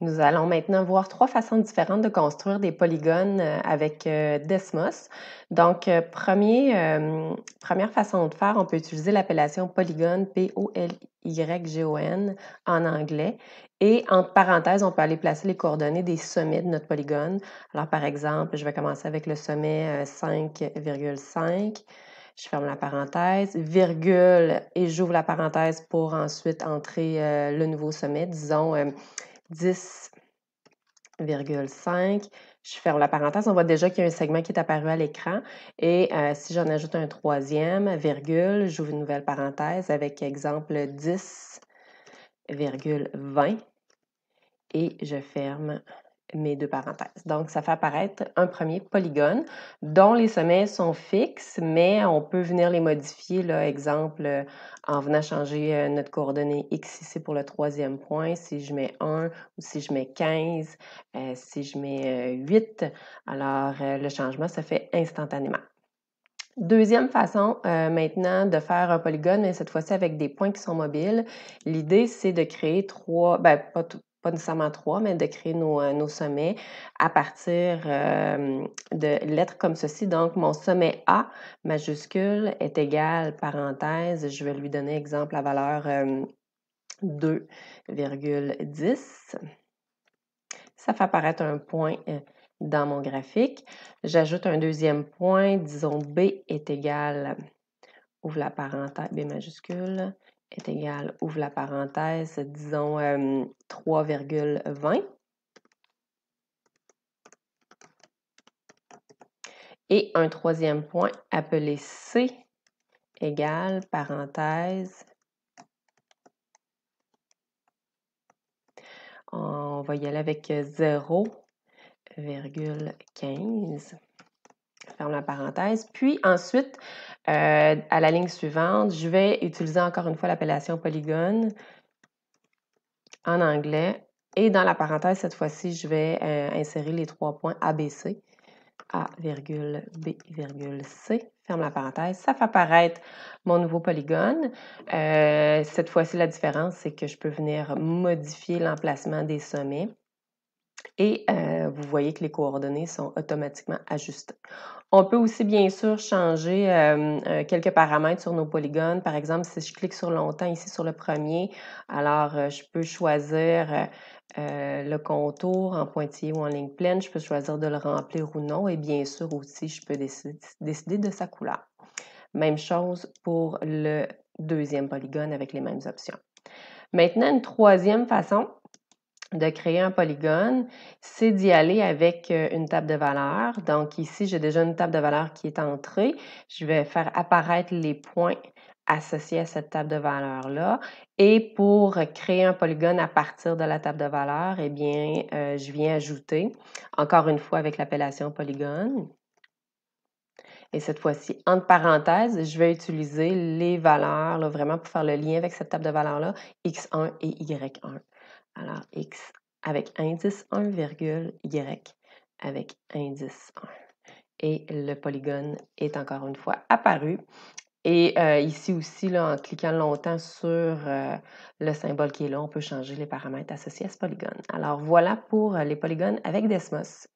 Nous allons maintenant voir trois façons différentes de construire des polygones euh, avec euh, Desmos. Donc, euh, première façon de faire, on peut utiliser l'appellation polygone, P-O-L-Y-G-O-N, en anglais. Et entre parenthèses, on peut aller placer les coordonnées des sommets de notre polygone. Alors, par exemple, je vais commencer avec le sommet 5,5. Je ferme la parenthèse, virgule, et j'ouvre la parenthèse pour ensuite entrer le nouveau sommet, disons 10,5. Je ferme la parenthèse. On voit déjà qu'il y a un segment qui est apparu à l'écran. Et euh, si j'en ajoute un troisième, virgule, j'ouvre une nouvelle parenthèse avec exemple 10,20 et je ferme mes deux parenthèses. Donc, ça fait apparaître un premier polygone dont les sommets sont fixes, mais on peut venir les modifier, là, exemple, euh, en venant changer euh, notre coordonnée x ici pour le troisième point, si je mets 1 ou si je mets 15, euh, si je mets 8, alors le changement se fait instantanément. Deuxième façon maintenant de faire un polygone, mais cette fois-ci avec des points qui sont mobiles. L'idée, c'est de créer trois, ben, pas, pas nécessairement trois, mais de créer nos, euh, sommets à partir de lettres comme ceci. Donc, mon sommet A majuscule est égal, parenthèse, je vais lui donner exemple la valeur 2,10. Ça fait apparaître un point euh, dans mon graphique. J'ajoute un deuxième point, disons B est égal, ouvre la parenthèse, B majuscule, est égal, ouvre la parenthèse, disons 3,20. Euh, Et un troisième point appelé C égale parenthèse. On va y aller avec 0,15. Euh, ferme la parenthèse. Puis ensuite, euh, à la ligne suivante, je vais utiliser encore une fois l'appellation polygone en anglais. Et dans la parenthèse, cette fois-ci, je vais euh, insérer les trois points ABC. A, B, C. Ferme la parenthèse. Ça fait apparaître mon nouveau polygone. Euh, cette fois-ci, la différence, c'est que je peux venir modifier l'emplacement des sommets. Et vous voyez que les coordonnées sont automatiquement ajustées. On peut aussi bien sûr changer quelques paramètres sur nos polygones. Par exemple, si je clique sur longtemps ici sur le premier, alors je peux choisir le contour en pointillé ou en ligne pleine. Je peux choisir de le remplir ou non. Et bien sûr aussi, je peux décider de sa couleur. Même chose pour le deuxième polygone avec les mêmes options. Maintenant, une troisième façon de créer un polygone, c'est d'y aller avec euh, une table de valeur. Donc ici, j'ai déjà une table de valeur qui est entrée. Je vais faire apparaître les points associés à cette table de valeur-là. Et pour créer un polygone à partir de la table de valeur, eh bien, euh, je viens ajouter, encore une fois avec l'appellation polygone. Et cette fois-ci, entre parenthèses, je vais utiliser les valeurs, vraiment pour faire le lien avec cette table de valeur-là, x1 et y1. Alors, X avec indice 1, Y avec indice 1. Et le polygone est encore une fois apparu. Et euh, ici aussi, en cliquant longtemps sur euh, le symbole qui est là, on peut changer les paramètres associés à ce polygone. Alors voilà pour euh, les polygones avec Desmos.